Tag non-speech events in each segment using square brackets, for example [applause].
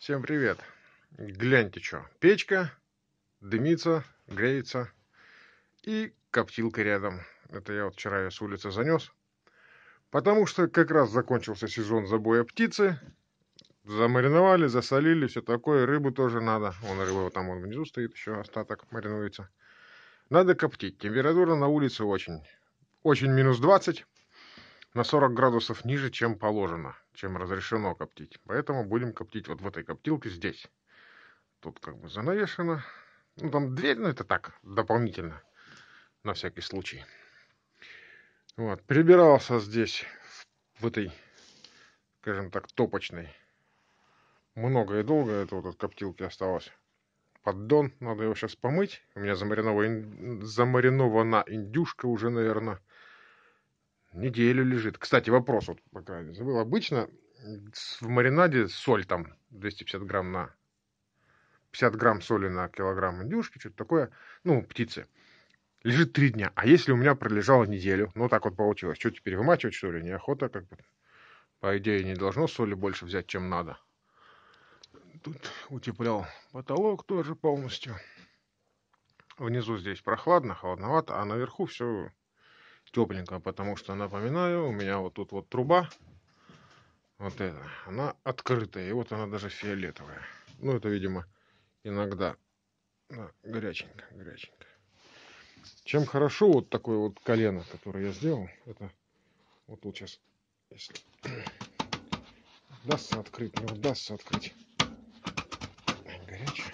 Всем привет. Гляньте что. Печка дымится, греется и коптилка рядом. Это я вот вчера ее с улицы занес. Потому что как раз закончился сезон забоя птицы. Замариновали, засолили, все такое. Рыбу тоже надо. Вон рыба вот там вон внизу стоит, еще остаток маринуется. Надо коптить. Температура на улице очень. Очень минус 20. На 40 градусов ниже, чем положено чем разрешено коптить. Поэтому будем коптить вот в этой коптилке здесь. Тут как бы занавешено. Ну, там дверь, ну, это так, дополнительно, на всякий случай. Вот, перебирался здесь, в этой, скажем так, топочной. Много и долго это вот от коптилки осталось. Поддон, надо его сейчас помыть. У меня замаринована индюшка уже, наверное, неделю лежит. Кстати, вопрос вот пока крайней забыл. Обычно в маринаде соль там 250 грамм на 50 грамм соли на килограмм индюшки, что-то такое, ну, птицы. Лежит три дня. А если у меня пролежало неделю, ну, так вот получилось, что теперь вымачивать, что ли, неохота, как бы. По идее, не должно соли больше взять, чем надо. Тут утеплял потолок тоже полностью. Внизу здесь прохладно, холодновато, а наверху все тепленько, потому что, напоминаю, у меня вот тут вот труба, вот эта, она открытая, и вот она даже фиолетовая. Ну, это, видимо, иногда да, горяченько, горяченько. Чем хорошо вот такое вот колено, которое я сделал, это вот тут сейчас, если [clears throat] удастся открыть, не удастся открыть. Горячий.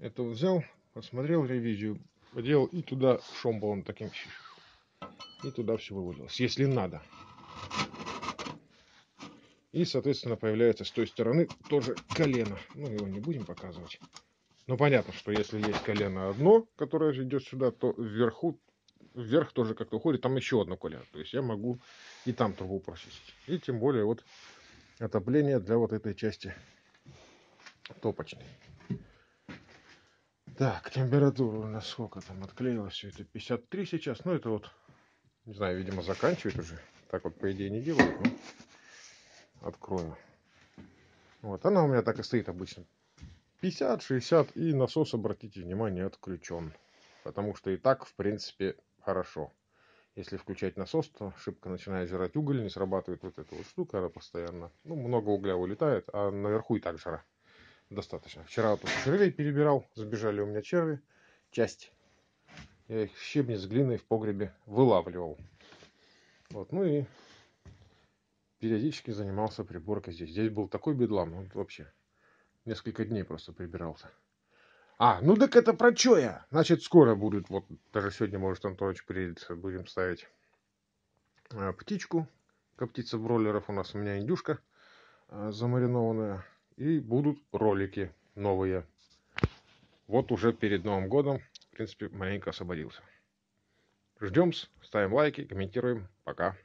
это взял, посмотрел ревизию, поделал и туда шомполом таким. И туда все вывалилось, если надо. И, соответственно, появляется с той стороны тоже колено. Ну, его не будем показывать. Но ну, понятно, что если есть колено одно, которое идет сюда, то вверху, вверх тоже как-то уходит, там еще одно колено. То есть я могу и там трубу прочистить. И тем более вот отопление для вот этой части топочной. Так, температура у нас сколько там отклеилась все это? 53 сейчас. Ну, это вот, не знаю, видимо, заканчивает уже. Так вот, по идее, не делают. Но откроем. Вот, она у меня так и стоит обычно. 50, 60 и насос, обратите внимание, отключен. Потому что и так, в принципе, хорошо. Если включать насос, то шибко начинает жрать уголь, не срабатывает вот эта вот штука, она постоянно, ну, много угля улетает, а наверху и так жара достаточно. Вчера вот тут червей перебирал, забежали у меня черви, часть. Я их в щебне с глиной в погребе вылавливал. Вот, ну и периодически занимался приборкой здесь. Здесь был такой бедлам, он вообще несколько дней просто прибирался. А, ну так это про чё я? Значит, скоро будет вот даже сегодня, может, Антонович приедет, будем ставить а, птичку. Коптица бройлеров у нас у меня индюшка а, замаринованная. И будут ролики новые. Вот уже перед Новым годом, в принципе, маленько освободился. Ждем, ставим лайки, комментируем. Пока.